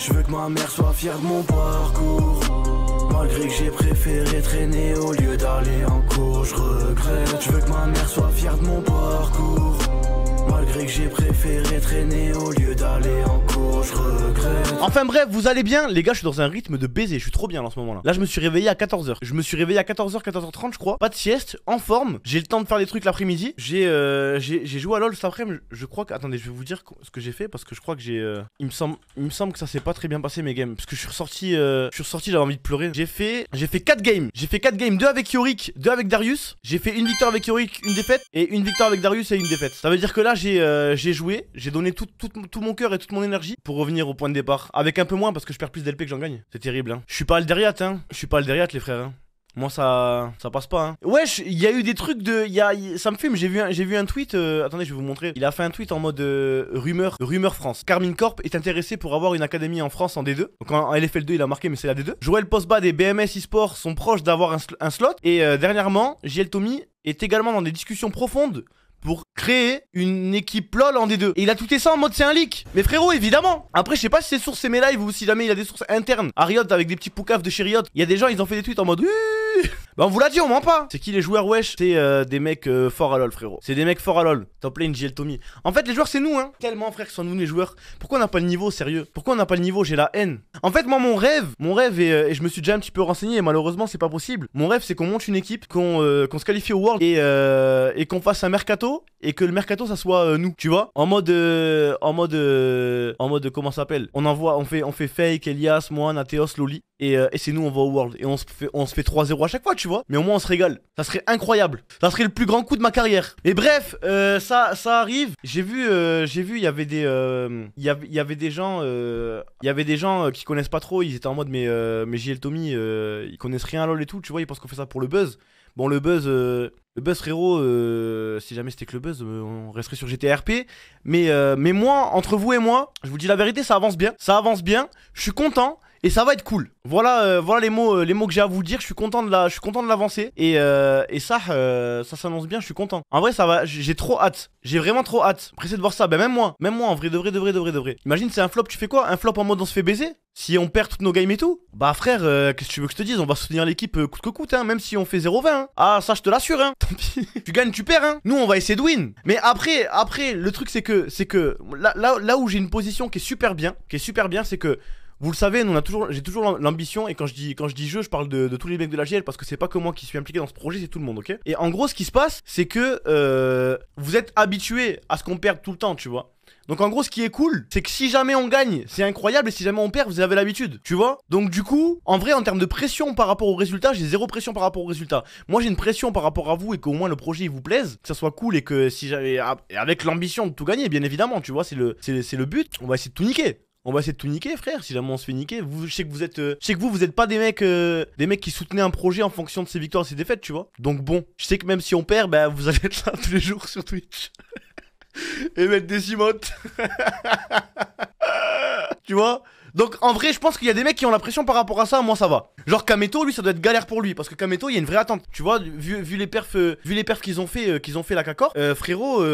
Je veux que ma mère soit fière de mon parcours. Malgré que j'ai préféré traîner au lieu d'aller en cours, je regrette. Je veux que ma mère soit fière de mon parcours. Malgré que j'ai préféré traîner au lieu d'aller en cours. Enfin bref, vous allez bien Les gars, je suis dans un rythme de baiser, je suis trop bien en ce moment-là. Là, je me suis réveillé à 14h. Je me suis réveillé à 14h, 14h30, je crois. Pas de sieste, en forme. J'ai le temps de faire des trucs l'après-midi. J'ai euh, j'ai joué à LoL cet après-midi. Je crois que attendez, je vais vous dire ce que j'ai fait parce que je crois que j'ai euh, il me semble il me semble que ça s'est pas très bien passé mes games parce que je suis ressorti euh, je suis j'avais envie de pleurer. J'ai fait j'ai fait 4 games. J'ai fait 4 games, 2 avec Yorick, 2 avec Darius. J'ai fait une victoire avec Yorick, une défaite et une victoire avec Darius et une défaite. Ça veut dire que là, j'ai j'ai joué, j'ai donné tout, tout, tout mon cœur et toute mon énergie pour revenir au point de départ. Avec un peu moins parce que je perds plus d'LP que j'en gagne. C'est terrible. Hein. Je suis pas le hein. Je suis pas derriat, les frères. Hein. Moi ça ça passe pas hein. Wesh, il y a eu des trucs de ça me fume, j'ai vu j'ai vu un tweet euh, attendez, je vais vous montrer. Il a fait un tweet en mode euh, rumeur rumeur France. Carmine Corp est intéressé pour avoir une académie en France en D2. Donc en, LFL2, il a marqué mais c'est la D2. Joël Postbad et BMS eSports sont proches d'avoir un, slot et euh, dernièrement, JL Tommy est également dans des discussions profondes pour créer une équipe LOL en D2. Et il a tout ça en mode c'est un leak. Mais frérot, évidemment. Après, je sais pas si c'est source mes lives ou si jamais il a des sources internes. Ariot avec des petits poucafs de chez Il y a des gens, ils ont fait des tweets en mode... Bah, on vous l'a dit, on ment pas. C'est qui les joueurs wesh C'est euh, des mecs euh, fort à lol, frérot. C'est des mecs fort à lol. Top JL Tommy. En fait, les joueurs, c'est nous, hein. Tellement, frère, que sont nous les joueurs. Pourquoi on n'a pas le niveau, sérieux Pourquoi on n'a pas le niveau J'ai la haine. En fait, moi, mon rêve, mon rêve, euh, et, je me suis déjà un petit peu renseigné, et malheureusement, c'est pas possible. Mon rêve, c'est qu'on monte une équipe, qu'on se qualifie au World et, et qu'on fasse un mercato et que le mercato, ça soit nous, tu vois En mode. en mode. en mode. Comment ça s'appelle On envoie, on fait, on fait Fake, Elias, moi, Nathéos, Loli. Euh, et, c'est nous, on va au World. Et on se fait, on se fait 3-0 à chaque fois, tu vois. Mais au moins, on se régale. Ça serait incroyable. Ça serait le plus grand coup de ma carrière. Et bref, euh, ça, ça arrive. J'ai vu, euh, j'ai vu, il y avait des, il y, avait, des gens, il y avait des gens qui connaissent pas trop. Ils étaient en mode, mais, mais JL Tommy, ils connaissent rien à LoL et tout, tu vois. Ils pensent qu'on fait ça pour le buzz. Bon, le buzz, euh, le buzz frérot, euh, si jamais c'était que le buzz, euh, on resterait sur GTRP. Mais, mais moi, entre vous et moi, je vous dis la vérité, ça avance bien. Ça avance bien. Je suis content. Et ça va être cool. Voilà, voilà les mots, les mots que j'ai à vous dire. Je suis content de la, je suis content de l'avancer. Et, et ça, ça s'annonce bien. Je suis content. En vrai, ça va. J'ai trop hâte. J'ai vraiment trop hâte, pressé de voir ça, ben même moi, même moi en vrai, de vrai, de vrai, de vrai, de Imagine c'est un flop, tu fais quoi Un flop en mode on se fait baiser Si on perd toutes nos games et tout Bah frère, euh, qu'est-ce que tu veux que je te dise On va soutenir l'équipe euh, coûte que coûte, hein, même si on fait 0-20. Hein. Ah ça je te l'assure, hein. Tant pis. tu gagnes, tu perds, hein. Nous on va essayer de win. Mais après, après, le truc c'est que, c'est que là, là, là où j'ai une position qui est super bien, qui est super bien, c'est que vous le savez, nous, on a toujours, j'ai toujours l'ambition, et quand je dis, quand je dis jeu, je parle de, de tous les mecs de la GL parce que c'est pas que moi qui suis impliqué dans ce projet, c'est tout le monde, ok Et en gros, ce qui se passe, c'est que euh, vous êtes habitué à ce qu'on perd tout le temps, tu vois. Donc en gros, ce qui est cool, c'est que si jamais on gagne, c'est incroyable, et si jamais on perd, vous avez l'habitude, tu vois Donc du coup, en vrai, en termes de pression par rapport au résultat, j'ai zéro pression par rapport au résultat. Moi, j'ai une pression par rapport à vous et qu'au moins le projet il vous plaise, que ça soit cool et que si j'avais ah, avec l'ambition de tout gagner, bien évidemment, tu vois, c'est le, c'est le but. On va essayer de tout niquer. On va essayer de tout niquer, frère. Si jamais on se fait niquer, vous, je sais que vous êtes, euh, que vous, vous êtes pas des mecs, euh, des mecs qui soutenaient un projet en fonction de ses victoires et ses défaites, tu vois. Donc bon, je sais que même si on perd, bah vous allez être là tous les jours sur Twitch et mettre des cimotes, tu vois. Donc en vrai, je pense qu'il y a des mecs qui ont la pression par rapport à ça, moi ça va. Genre Kameto, lui ça doit être galère pour lui parce que Kameto, il y a une vraie attente. Tu vois, vu, les perfs euh, vu les qu'ils ont fait qu'ils ont fait la cacor, frérot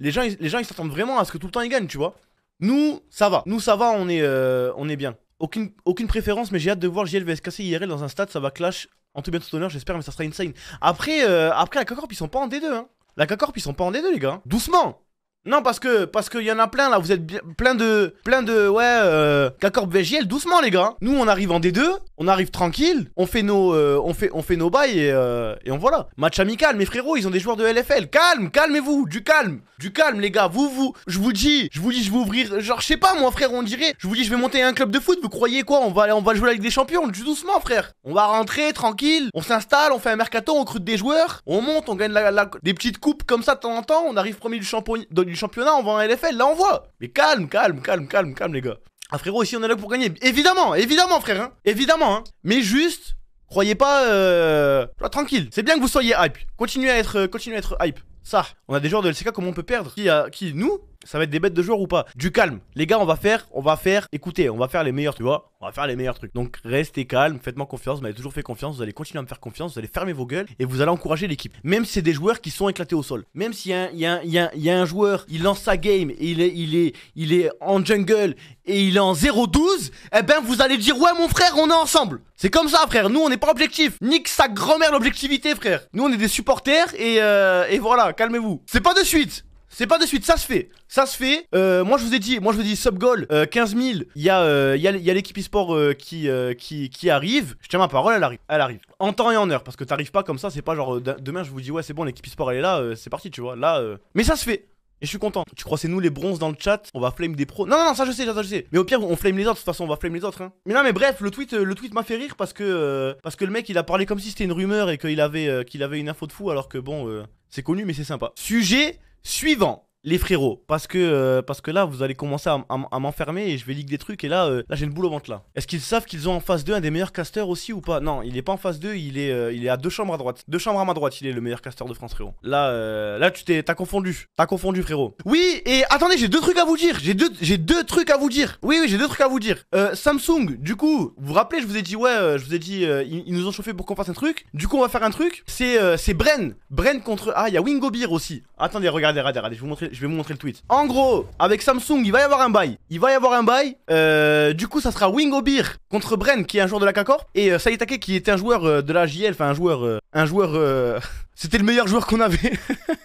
les gens les gens ils s'attendent vraiment à ce que tout le temps ils gagnent, tu vois. Nous, ça va. Nous, ça va, on est, euh, on est bien. Aucune, aucune préférence, mais j'ai hâte de voir JLVSKC IRL dans un stade, ça va clash. En tout bien tout honneur, j'espère, mais ça sera insane. Après, euh, après la k ils sont pas en D2. Hein. La K-Corp, ils sont pas en D2, les gars. Doucement non parce que parce qu'il y en a plein là, vous êtes bien, plein de plein de ouais euh, K-Corp doucement les gars. Nous on arrive en D2, on arrive tranquille, on fait nos, euh, on fait, on fait nos bails et, euh, et on voilà. Match amical, mes frérot, ils ont des joueurs de LFL. Calme, calmez-vous, du calme, du calme, les gars. Vous, vous, je vous dis, je vous dis, je vais ouvrir. Genre, je sais pas, moi, frère, on dirait. Je vous dis, je vais monter un club de foot. Vous croyez quoi On va, on va jouer avec des Champions, doucement, frère. On va rentrer tranquille, on s'installe, on fait un mercato, on recrute des joueurs, on monte, on gagne la, des petites coupes comme ça de temps en temps. On arrive premier du, du championnat, on va en LFL. Là, on voit. Mais calme, calme, calme, calme, calme, les gars. Ah frérot, ici on est là pour gagner. Évidemment, évidemment frère, hein. évidemment. Hein. Mais juste, croyez pas... Euh... tranquille, c'est bien que vous soyez hype. Continuez à être, euh, continuez à être hype. Ça, on a des joueurs de LCK, comment on peut perdre Qui, a, qui nous ça va être des bêtes de joueurs ou pas Du calme. Les gars, on va faire, on va faire, écoutez, on va faire les meilleurs, tu vois. On va faire les meilleurs trucs. Donc restez calme, faites-moi confiance, vous m'avez toujours fait confiance, vous allez continuer à me faire confiance, vous allez fermer vos gueules et vous allez encourager l'équipe. Même si c'est des joueurs qui sont éclatés au sol. Même si y, y, y, a un joueur, il lance sa game et il est, il est, il est en jungle et il est en 0-12, eh ben vous allez dire ouais mon frère, on est ensemble. C'est comme ça frère, nous on n'est pas objectif. Nique sa grand-mère l'objectivité frère. Nous on est des supporters et, euh, et voilà, calmez-vous. C'est pas de suite. C'est pas de suite, ça se fait. Ça se fait. Euh, moi, je vous ai dit, moi, je vous dis sub goal, 15 euh, 000. Il y a, euh, a, l'équipe e-sport qui, qui, qui, arrive. Je tiens ma parole, elle arrive. Elle arrive. En temps et en heure. Parce que t'arrives pas comme ça. C'est pas genre demain, je vous dis, ouais, c'est bon, l'équipe e-sport, elle est là. c'est parti, tu vois. Là, mais ça se fait. Et je suis content. Tu crois c'est nous les bronzes dans le chat On va flame des pros. Non, non, non, ça je sais, ça je sais. Mais au pire, on flame les autres. De toute façon, on va flame les autres. Hein. Mais non, mais bref, le tweet, euh, le tweet m'a fait rire parce que euh, parce que le mec il a parlé comme si c'était une rumeur et qu'il avait euh, qu'il avait une info de fou alors que bon, c'est connu mais c'est sympa. Sujet suivant les frérots, parce que, euh, parce que là, vous allez commencer à, m'enfermer et je vais ligue des trucs. Et là, euh, là j'ai une boule au ventre là. Est-ce qu'ils savent qu'ils ont en face 2 un des meilleurs casteurs aussi ou pas Non, il est pas en face 2, il est, euh, il est à deux chambres à droite. Deux chambres à ma droite, il est le meilleur casteur de France, frérot. Là, là tu t'es, t'as confondu. T'as confondu, frérot. Oui, et attendez, j'ai deux trucs à vous dire. J'ai deux, j'ai deux trucs à vous dire. Oui, oui, j'ai deux trucs à vous dire. Samsung, du coup, vous vous rappelez, je vous ai dit, ouais, je vous ai dit, ils, nous ont chauffé pour qu'on fasse un truc. Du coup, on va faire un truc. C'est, c'est Bren. Bren contre. Ah, il y a Beer aussi. Attendez, regardez, regardez, regardez. Je vous montre je vais vous montrer le tweet. En gros, avec Samsung, il va y avoir un bail. Il va y avoir un bail. Euh, du coup, ça sera Wingo Beer contre Bren, qui est un joueur de la K-Corp. Et euh, Saitake, qui était un joueur euh, de la JL. Enfin, un joueur. un joueur. C'était le meilleur joueur qu'on avait.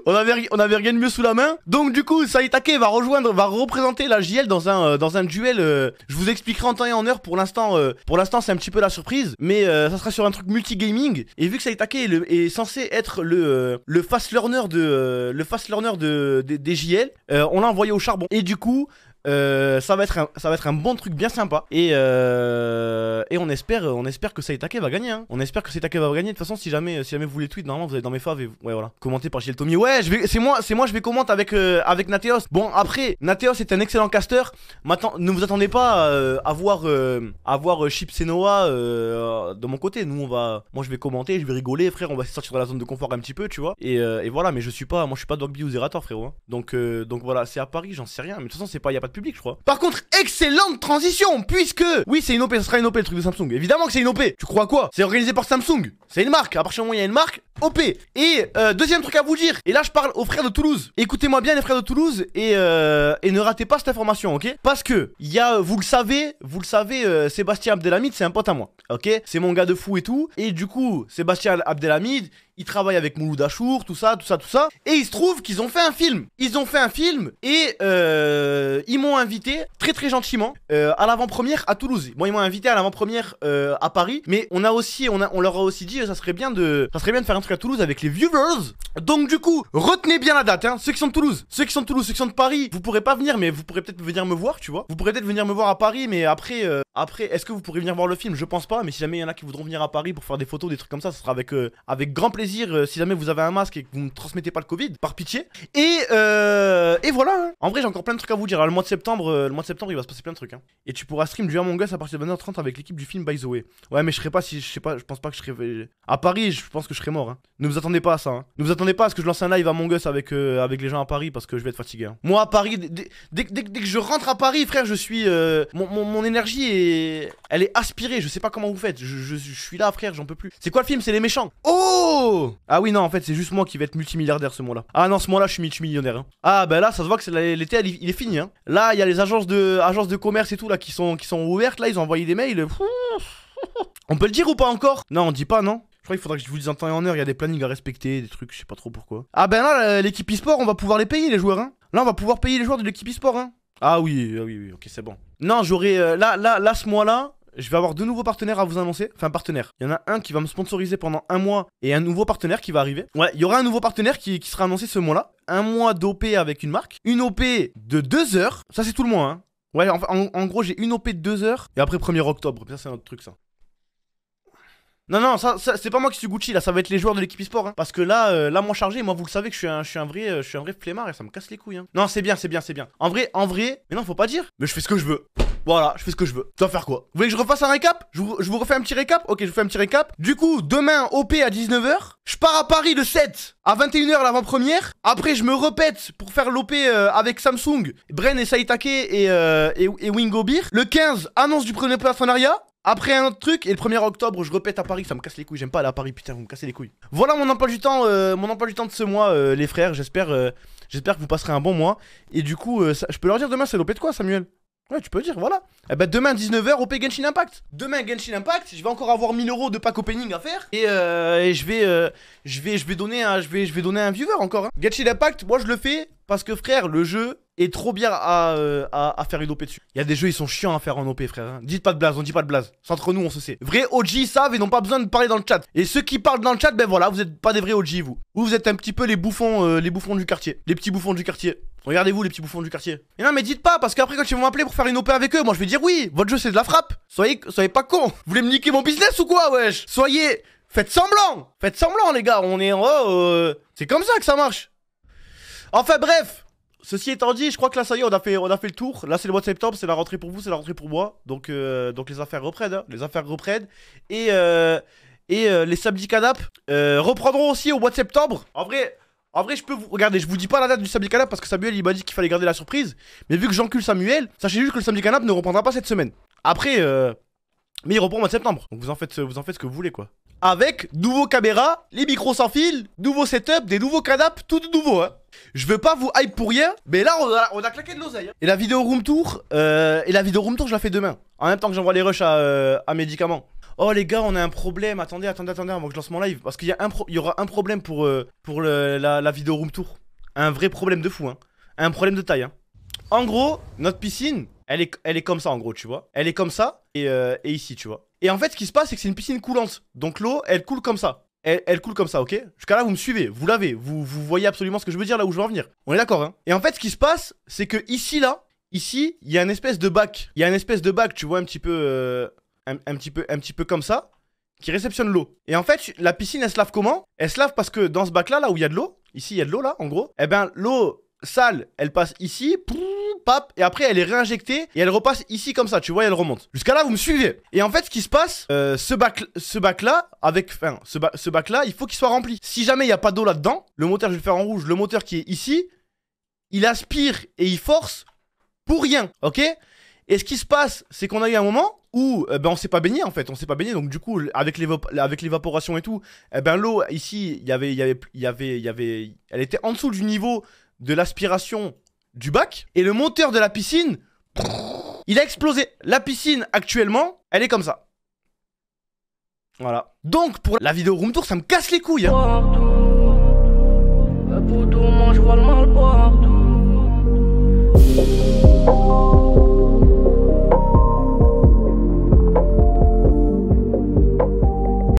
on avait, on avait rien de mieux sous la main. Donc du coup, Saitake va rejoindre, va représenter la JL dans un, euh, dans un duel. Euh, je vous expliquerai en temps et en heure. Pour l'instant, euh, pour l'instant, c'est un petit peu la surprise, mais ça sera sur un truc multigaming. Et vu que Saitake est, est censé être le, le fast learner de, le fast learner de des JL, on l'a envoyé au charbon. Et du coup, euh, ça, va être un, ça va être un bon truc bien sympa. Et, euh, et on, espère, on espère que Saitake va gagner. Hein. On espère que Saitake va gagner. De toute façon, si jamais, si jamais vous voulez tweet normalement vous allez dans mes faves. Et Ouais, voilà. Commenté par Gilles Tommy. Ouais, c'est moi, c'est moi, je vais commenter avec, euh, avec Nathéos Bon, après, Nathéos est un excellent caster. Maintenant, ne vous attendez pas à voir, à voir Chips et Noah de mon côté. Nous, on va. Moi, je vais commenter, je vais rigoler, frère. On va sortir de la zone de confort un petit peu, tu vois. Et, et voilà, mais je suis pas. Moi, je suis pas Dogby ou Zerator, frérot. Hein. Donc, donc voilà, c'est à Paris, j'en sais rien. Mais de toute façon, c'est pas. a pas public, je crois. Par contre, excellente transition, puisque oui, c'est une OP, ce sera une OP le truc de Samsung. Évidemment que c'est une OP. Tu crois quoi C'est organisé par Samsung. C'est une marque. À partir du moment il y a une marque, OP. Et euh, deuxième truc à vous dire, et là je parle aux frères de Toulouse. Écoutez-moi bien les frères de Toulouse et, euh, et ne ratez pas cette information, ok Parce que il y a, vous le savez, vous le savez, euh, Sébastien Abdelhamid, c'est un pote à moi, ok C'est mon gars de fou et tout. Et du coup, Sébastien Abdelhamid, ils travaillent avec Mouloud Achour, tout ça, tout ça, tout ça. Et il se trouve qu'ils ont fait un film. Ils ont fait un film et euh, ils m'ont invité très très gentiment euh, à l'avant-première à Toulouse. Bon, ils m'ont invité à l'avant-première euh, à Paris, mais on a aussi, on, a, on leur a aussi dit, ça serait bien de, ça serait bien de faire un truc à Toulouse avec les viewers. Donc du coup, retenez bien la date, hein. Ceux qui sont de Toulouse, ceux qui sont de Toulouse, ceux qui sont de Paris, vous pourrez pas venir, mais vous pourrez peut-être venir me voir, tu vois. Vous pourrez peut-être venir me voir à Paris, mais après, après, est-ce que vous pourrez venir voir le film Je pense pas, mais si jamais il y en a qui voudront venir à Paris pour faire des photos, des trucs comme ça, ce sera avec avec grand plaisir euh, si jamais vous avez un masque et que vous ne transmettez pas le Covid, par pitié. Et, euh, et voilà. Hein. En vrai, j'ai encore plein de trucs à vous dire. Le mois de septembre, euh, le mois de septembre, il va se passer plein de trucs. Hein. Et tu pourras stream du Among Us à partir de 20h30 avec l'équipe du film By the Way. Ouais, mais je serai pas si je sais pas, je pense pas que je serai euh, à Paris. Je pense que je serai mort. Hein. Ne vous attendez pas à ça. Hein. Ne vous attendez pas à ce que je lance un live à Among Us avec avec les gens à Paris parce que je vais être fatigué. Moi à Paris, dès, que je rentre à Paris, frère, je suis mon, mon, énergie est elle est aspirée. Je sais pas comment vous faites. je, je suis là, frère, j'en peux plus. C'est quoi le film C'est les méchants. Oh ah oui, non, en fait, c'est juste moi qui vais être multimilliardaire ce mois-là. Ah non, ce mois-là, je suis multimillionnaire. Hein. Ah ben là, ça se voit que l'été, il est fini. Hein. Là, il y a les agences de, agences de commerce et tout là qui sont, qui sont ouvertes. Là, ils ont envoyé des mails. On peut le dire ou pas encore Non, on dit pas, non je crois qu'il faudra que je vous dise en temps et en heure, il y a des plannings à respecter, des trucs, je sais pas trop pourquoi. Ah ben là, euh, l'équipe e-sport, on va pouvoir les payer les joueurs, hein Là, on va pouvoir payer les joueurs de l'équipe e-sport, hein Ah oui, ah oui, oui, ok, c'est bon. Non, j'aurais... Euh, là, là, là, ce mois-là, je vais avoir deux nouveaux partenaires à vous annoncer. Enfin, partenaires. Il y en a un qui va me sponsoriser pendant un mois et un nouveau partenaire qui va arriver. Ouais, il y aura un nouveau partenaire qui, sera annoncé ce mois-là. Un mois d'OP avec une marque. Une OP de deux heures. Ça, c'est tout le mois. Hein. Ouais, en, gros, j'ai une OP de deux heures. Et après, 1er octobre. Ça, c'est un autre truc, ça. Non, non, ça, c'est pas moi qui suis Gucci, là, ça va être les joueurs de l'équipe e-sport. Hein. Parce que là, euh, là, moi chargé, moi, vous le savez que je suis un, vrai, euh, je suis un vrai flemmard et ça me casse les couilles. Hein. Non, c'est bien, c'est bien, c'est bien. En vrai, en vrai, mais non, faut pas dire. Mais je fais ce que je veux. Voilà, je fais ce que je veux. Tu dois faire quoi Vous voulez que je refasse un récap je vous, refais un petit récap Ok, je vous fais un petit récap. Du coup, demain, OP à 19h. Je pars à Paris le 7 à 21h l'avant-première. Après, je me repète pour faire l'OP euh, avec Samsung, Bren et Saitake et, euh, et, Wingo Beer. Le 15, annonce du premier partenariat. Après un autre truc, et le 1er octobre, je repète à Paris, ça me casse les couilles, j'aime pas aller à Paris, putain, vous me cassez les couilles. Voilà mon emploi du temps, euh, mon emploi du temps de ce mois, les frères, j'espère j'espère que vous passerez un bon mois. Et du coup, je peux leur dire demain, c'est l'OP de quoi, Samuel Ouais, tu peux dire, voilà. Eh ben demain 19h, OP Genshin Impact. Demain Genshin Impact, je vais encore avoir 1000 euros de pack opening à faire et, euh, je vais, euh, je vais, je vais donner, un, je vais, je vais donner un viewer encore. Hein. Genshin Impact, moi je le fais parce que frère, le jeu est trop bien à, euh, faire une OP dessus. Il y a des jeux, ils sont chiants à faire en OP, frère. Hein. Dites pas de blase, on dit pas de blase. C'est entre nous, on se sait. Vrai OG savent et n'ont pas besoin de parler dans le chat. Et ceux qui parlent dans le chat, ben voilà, vous êtes pas des vrais OG, vous. Vous, vous êtes un petit peu les bouffons, euh, les bouffons du quartier. Les petits bouffons du quartier. Regardez-vous les petits bouffons du quartier. Et non mais dites pas parce qu'après quand ils vont m'appeler pour faire une OP avec eux, moi je vais dire oui, votre jeu c'est de la frappe. Soyez soyez pas con. Vous voulez me niquer mon business ou quoi wesh Soyez faites semblant. Faites semblant les gars, on est en euh. c'est comme ça que ça marche. Enfin bref Ceci étant dit, je crois que là ça y est, on a fait, on a fait le tour. Là c'est le mois de septembre, c'est la rentrée pour vous, c'est la rentrée pour moi. Donc, euh, donc les affaires reprennent, hein. les affaires reprennent. Et, euh, et euh, les samedis canap reprendront aussi au mois de septembre. En vrai, en vrai, je peux vous. Regardez, je vous dis pas la date du samedi canap parce que Samuel il m'a dit qu'il fallait garder la surprise. Mais vu que j'encule Samuel, sachez juste que le samedi canap ne reprendra pas cette semaine. Après, mais il reprend au mois de septembre. Donc vous en faites, vous en faites ce que vous voulez, quoi. Avec nouveau caméras, les micros sans fil, nouveau setup, des nouveaux canapes, tout de nouveau, hein. Je veux pas vous hype pour rien, mais là on a, claqué de l'oseille. Hein. Et la vidéo room tour, euh, et la vidéo room tour, je la fais demain. En même temps que j'envoie les rushs euh, à, médicaments. Oh les gars, on a un problème. Attendez, attendez, attendez avant que je lance mon live, parce qu'il y y aura un problème pour euh, pour la, la, vidéo room tour. Un vrai problème de fou, hein. Un problème de taille, hein. En gros, notre piscine, elle est, comme ça en gros, tu vois. Elle est comme ça euh, et, ici, tu vois. Et en fait, ce qui se passe, c'est que c'est une piscine coulante. Donc l'eau, elle coule comme ça. Elle, coule comme ça, ok Jusqu'à là, vous me suivez, vous l'avez, vous, vous voyez absolument ce que je veux dire là où je veux en venir. On est d'accord, hein Et en fait, ce qui se passe, c'est que ici, là, ici, il y a une espèce de bac. Il y a une espèce de bac, tu vois, un petit peu, euh, un, petit peu, un petit peu comme ça, qui réceptionne l'eau. Et en fait, la piscine, elle se lave comment Elle se lave parce que dans ce bac-là, là où il y a de l'eau, ici, il y a de l'eau, là, en gros, eh ben, l'eau sale, elle passe ici, et après elle est réinjectée et elle repasse ici comme ça, tu vois, elle remonte. Jusqu'à là, vous me suivez. Et en fait, ce qui se passe, euh, ce bac, ce bac là, avec, enfin, ce, bac là, il faut qu'il soit rempli. Si jamais il n'y a pas d'eau là-dedans, le moteur, je vais le faire en rouge, le moteur qui est ici, il aspire et il force pour rien, ok Et ce qui se passe, c'est qu'on a eu un moment où euh, ben, on s'est pas baigné en fait, on s'est pas baigné donc du coup avec l'évaporation et tout, eh ben l'eau ici, il y avait y avait y avait y avait elle était en dessous du niveau de l'aspiration du bac et le moteur de la piscine, il a explosé. La piscine actuellement, elle est comme ça. Voilà. Donc pour la vidéo room tour, ça me casse les couilles. Hein.